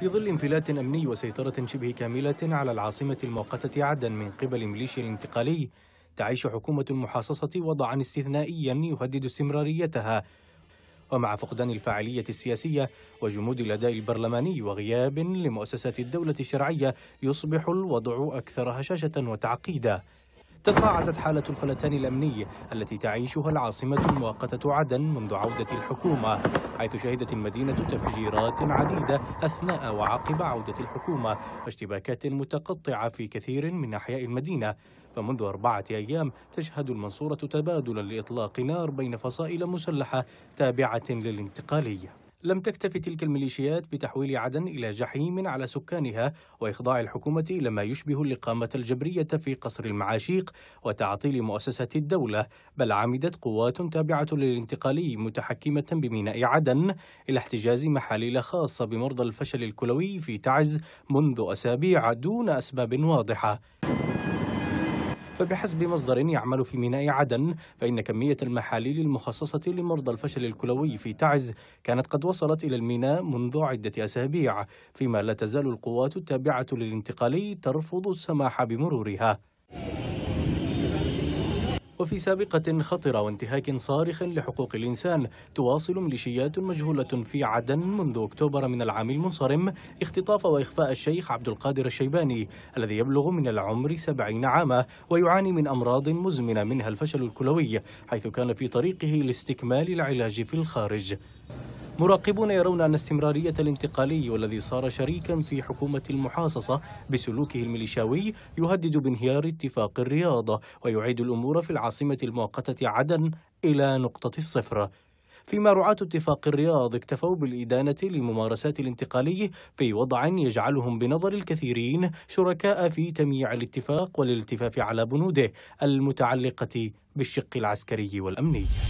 في ظل انفلات أمني وسيطرة شبه كاملة على العاصمة المؤقتة عدن من قبل ميليشيا الانتقالي تعيش حكومة المحاصصة وضعا استثنائيا يهدد استمراريتها ومع فقدان الفاعلية السياسية وجمود الأداء البرلماني وغياب لمؤسسات الدولة الشرعية يصبح الوضع أكثر هشاشة وتعقيدا تصاعدت حالة الفلتان الأمني التي تعيشها العاصمة المؤقتة عدن منذ عودة الحكومة حيث شهدت المدينة تفجيرات عديدة أثناء وعقب عودة الحكومة واشتباكات متقطعة في كثير من أحياء المدينة فمنذ أربعة أيام تشهد المنصورة تبادلا لإطلاق نار بين فصائل مسلحة تابعة للانتقالية لم تكتف تلك الميليشيات بتحويل عدن إلى جحيم على سكانها وإخضاع الحكومة لما يشبه الإقامة الجبرية في قصر المعاشيق وتعطيل مؤسسة الدولة بل عمدت قوات تابعة للانتقالي متحكمة بميناء عدن إلى احتجاز محاليل خاصة بمرضى الفشل الكلوي في تعز منذ أسابيع دون أسباب واضحة فبحسب مصدر يعمل في ميناء عدن فإن كمية المحاليل المخصصة لمرضى الفشل الكلوي في تعز كانت قد وصلت إلى الميناء منذ عدة أسابيع فيما لا تزال القوات التابعة للانتقالي ترفض السماح بمرورها وفي سابقة خطرة وانتهاك صارخ لحقوق الإنسان تواصل ميليشيات مجهولة في عدن منذ أكتوبر من العام المنصرم اختطاف وإخفاء الشيخ عبد القادر الشيباني الذي يبلغ من العمر سبعين عاما ويعاني من أمراض مزمنة منها الفشل الكلوي حيث كان في طريقه لاستكمال العلاج في الخارج مراقبون يرون أن استمرارية الانتقالي والذي صار شريكا في حكومة المحاصصة بسلوكه الميليشاوي يهدد بانهيار اتفاق الرياضة ويعيد الأمور في العاصمة المؤقتة عدن إلى نقطة الصفر فيما رعاة اتفاق الرياض اكتفوا بالإدانة لممارسات الانتقالي في وضع يجعلهم بنظر الكثيرين شركاء في تمييع الاتفاق والالتفاف على بنوده المتعلقة بالشق العسكري والأمني